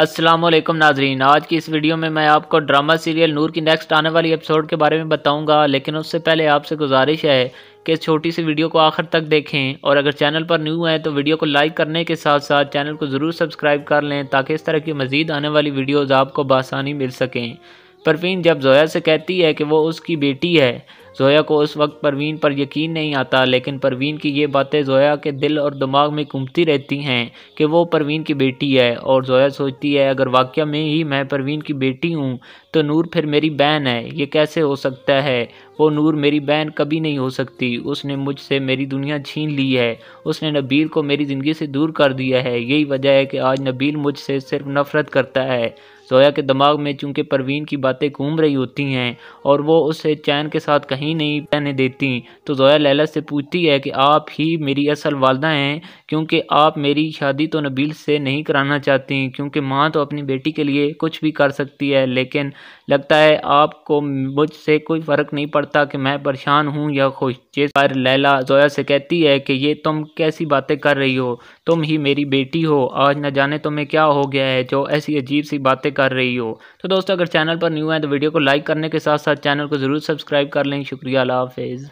अस्सलाम वालेकुम नाजरीन आज की इस वीडियो में मैं आपको ड्रामा सीरियल नूर की नेक्स्ट आने वाली एपिसोड के बारे में बताऊंगा लेकिन उससे पहले आपसे गुजारिश है कि इस छोटी सी वीडियो को आखिर तक देखें और अगर चैनल पर न्यू हैं तो वीडियो को लाइक करने के साथ साथ चैनल को ज़रूर सब्सक्राइब कर लें ताकि इस तरह की मज़ीद आने वाली वीडियोज़ आपको बसानी मिल सकें परवीन जब जोया से कहती है कि वो उसकी बेटी है जोया को उस वक्त परवीन पर यकीन नहीं आता लेकिन परवीन की ये बातें जोया के दिल और दिमाग में घूमती रहती हैं कि वो परवीन की बेटी है और जोया सोचती है अगर वाक्य में ही मैं परवीन की बेटी हूँ तो नूर फिर मेरी बहन है ये कैसे हो सकता है वो नूर मेरी बहन कभी नहीं हो सकती उसने मुझसे मेरी दुनिया छीन ली है उसने नबील को मेरी ज़िंदगी से दूर कर दिया है यही वजह है कि आज नबील मुझसे सिर्फ नफ़रत करता है जोया के दिमाग में चूंकि परवीन की बातें घूम रही होती हैं और वो उसे चैन के साथ कहीं नहीं रहने देती तो जोया लैला से पूछती है कि आप ही मेरी असल वालदा हैं क्योंकि आप मेरी शादी तो नबील से नहीं कराना चाहती क्योंकि माँ तो अपनी बेटी के लिए कुछ भी कर सकती है लेकिन लगता है आपको मुझसे कोई फ़र्क नहीं पड़ता पता कि मैं परेशान हूँ या खुश जिस पर लैला जोया से कहती है कि ये तुम कैसी बातें कर रही हो तुम ही मेरी बेटी हो आज न जाने तुम्हें क्या हो गया है जो ऐसी अजीब सी बातें कर रही हो तो दोस्तों अगर चैनल पर न्यू है तो वीडियो को लाइक करने के साथ साथ चैनल को ज़रूर सब्सक्राइब कर लें शुक्रिया अला हाफिज़